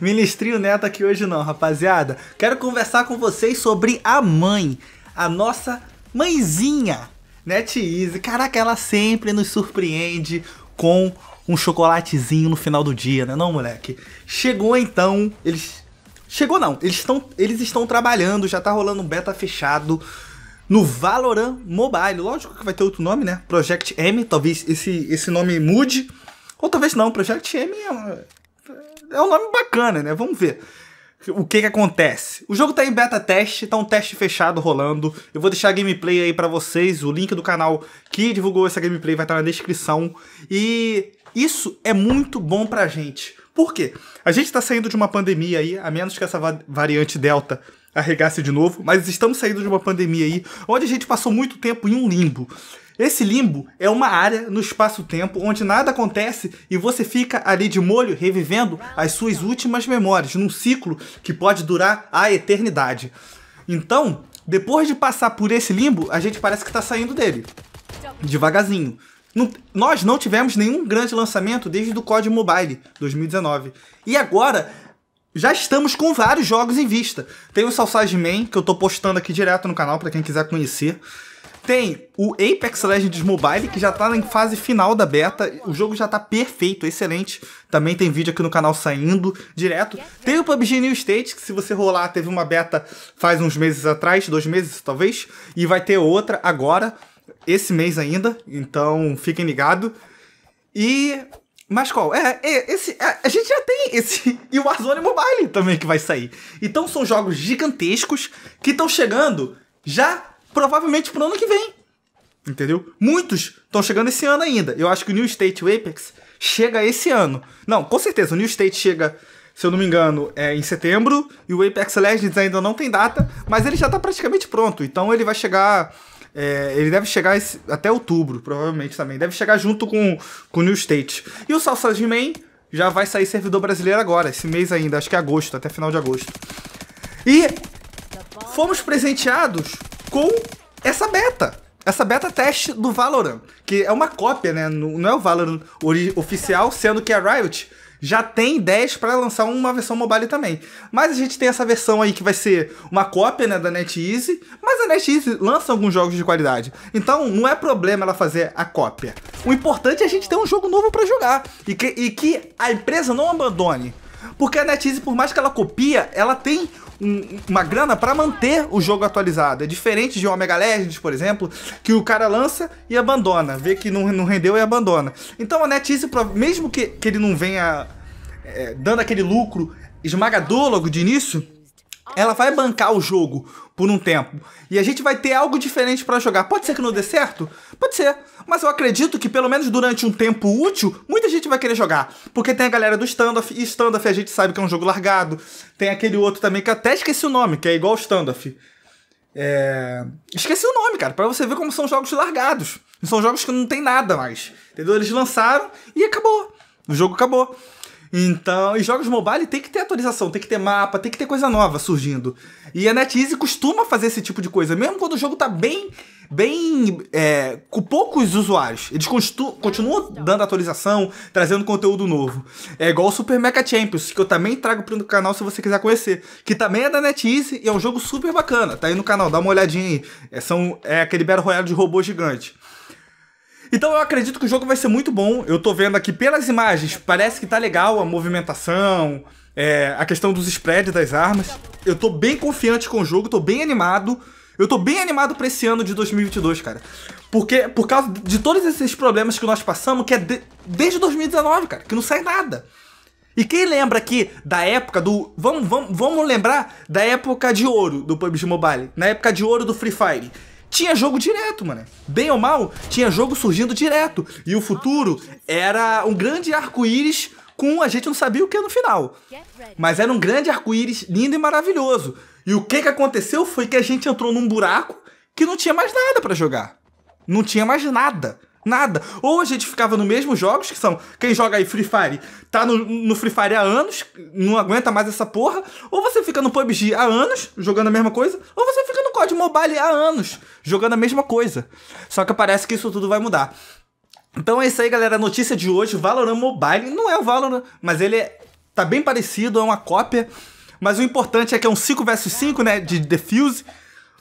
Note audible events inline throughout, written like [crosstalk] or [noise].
Netinha! [laughs] Neto aqui hoje não, rapaziada. Quero conversar com vocês sobre a mãe, a nossa mãezinha, NetEase. Caraca, ela sempre nos surpreende com um chocolatezinho no final do dia, né não, moleque? Chegou então, eles... Chegou não, eles estão, eles estão trabalhando, já tá rolando um beta fechado no Valorant Mobile. Lógico que vai ter outro nome, né? Project M, talvez esse, esse nome mude. Ou talvez não, Project M é, é um nome bacana, né? Vamos ver o que que acontece. O jogo tá em beta teste, tá um teste fechado rolando. Eu vou deixar a gameplay aí para vocês, o link do canal que divulgou essa gameplay vai estar tá na descrição. E isso é muito bom pra gente. Por quê? A gente tá saindo de uma pandemia aí, a menos que essa variante Delta arregasse de novo, mas estamos saindo de uma pandemia aí, onde a gente passou muito tempo em um limbo. Esse limbo é uma área no espaço-tempo onde nada acontece e você fica ali de molho revivendo as suas últimas memórias num ciclo que pode durar a eternidade. Então, depois de passar por esse limbo, a gente parece que está saindo dele. Devagarzinho. Não, nós não tivemos nenhum grande lançamento desde o COD Mobile 2019. E agora já estamos com vários jogos em vista. Tem o Sausage Man, que eu tô postando aqui direto no canal para quem quiser conhecer. Tem o Apex Legends Mobile, que já tá em fase final da beta. O jogo já tá perfeito, excelente. Também tem vídeo aqui no canal saindo direto. Tem o PUBG New State, que se você rolar, teve uma beta faz uns meses atrás, dois meses talvez. E vai ter outra agora, esse mês ainda. Então fiquem ligados. E mas qual? É, é esse. É, a gente já tem esse. [laughs] E o Warzone Mobile também que vai sair. Então são jogos gigantescos que estão chegando já provavelmente pro ano que vem. Entendeu? Muitos estão chegando esse ano ainda. Eu acho que o New State o Apex chega esse ano. Não, com certeza, o New State chega, se eu não me engano, é em setembro. E o Apex Legends ainda não tem data, mas ele já está praticamente pronto. Então ele vai chegar é, ele deve chegar esse, até outubro, provavelmente também. Deve chegar junto com o New State. E o Sausage Man já vai sair servidor brasileiro agora, esse mês ainda, acho que é agosto, até final de agosto. E fomos presenteados com essa beta. Essa beta teste do Valorant, que é uma cópia, né? Não é o Valorant oficial, sendo que é a Riot já tem ideias para lançar uma versão mobile também. Mas a gente tem essa versão aí que vai ser uma cópia né, da NetEase, mas a NetEase lança alguns jogos de qualidade. Então não é problema ela fazer a cópia. O importante é a gente ter um jogo novo para jogar e que, e que a empresa não abandone porque a NetEase, por mais que ela copia, ela tem um, uma grana para manter o jogo atualizado. É diferente de Omega Legends, por exemplo, que o cara lança e abandona, vê que não, não rendeu e abandona. Então a NetEase, mesmo que, que ele não venha é, dando aquele lucro esmagador logo de início, ela vai bancar o jogo por um tempo. E a gente vai ter algo diferente para jogar. Pode ser que não dê certo? Pode ser. Mas eu acredito que pelo menos durante um tempo útil, muita gente vai querer jogar. Porque tem a galera do Standoff e Standoff a gente sabe que é um jogo largado. Tem aquele outro também que até esqueci o nome, que é igual ao Standoff É... Esqueci o nome, cara, para você ver como são jogos largados. São jogos que não tem nada mais. Entendeu? Eles lançaram e acabou. O jogo acabou. Então, e jogos mobile tem que ter atualização, tem que ter mapa, tem que ter coisa nova surgindo. E a NetEase costuma fazer esse tipo de coisa, mesmo quando o jogo tá bem bem é, com poucos usuários. Eles continuam então. dando atualização, trazendo conteúdo novo. É igual o Super Mecha Champions, que eu também trago pro canal se você quiser conhecer. Que também é da NetEase e é um jogo super bacana. Tá aí no canal, dá uma olhadinha aí. É, são, é aquele Battle Royale de robô gigante. Então eu acredito que o jogo vai ser muito bom. Eu tô vendo aqui pelas imagens, parece que tá legal a movimentação, é, a questão dos spreads das armas. Eu tô bem confiante com o jogo, tô bem animado. Eu tô bem animado pra esse ano de 2022, cara. Porque, por causa de todos esses problemas que nós passamos, que é de, desde 2019, cara, que não sai nada. E quem lembra aqui da época do. Vamos, vamos, vamos lembrar da época de ouro do PUBG Mobile. Na época de ouro do Free Fire tinha jogo direto, mano. Bem ou mal, tinha jogo surgindo direto. E o futuro era um grande arco-íris com a gente não sabia o que no final. Mas era um grande arco-íris lindo e maravilhoso. E o que, que aconteceu foi que a gente entrou num buraco que não tinha mais nada para jogar. Não tinha mais nada. Nada. Ou a gente ficava no mesmo jogos, que são quem joga aí Free Fire, tá no, no Free Fire há anos, não aguenta mais essa porra. Ou você fica no PUBG há anos, jogando a mesma coisa. Ou você fica no COD Mobile há anos, jogando a mesma coisa. Só que parece que isso tudo vai mudar. Então é isso aí, galera. A notícia de hoje: Valorant Mobile. Não é o Valorant, mas ele é, tá bem parecido, é uma cópia. Mas o importante é que é um 5 vs 5, né? De Defuse.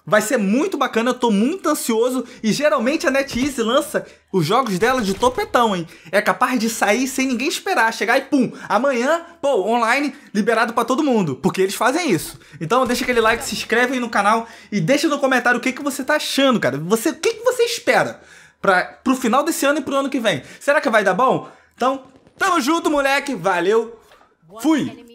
Vai ser muito bacana, eu tô muito ansioso e geralmente a NetEase lança os jogos dela de topetão, hein? É capaz de sair sem ninguém esperar, chegar e pum, amanhã, pô, online, liberado para todo mundo, porque eles fazem isso. Então deixa aquele like, se inscreve aí no canal e deixa no comentário o que, que você tá achando, cara. Você, o que, que você espera pra, pro final desse ano e pro ano que vem? Será que vai dar bom? Então, tamo junto, moleque, valeu, fui!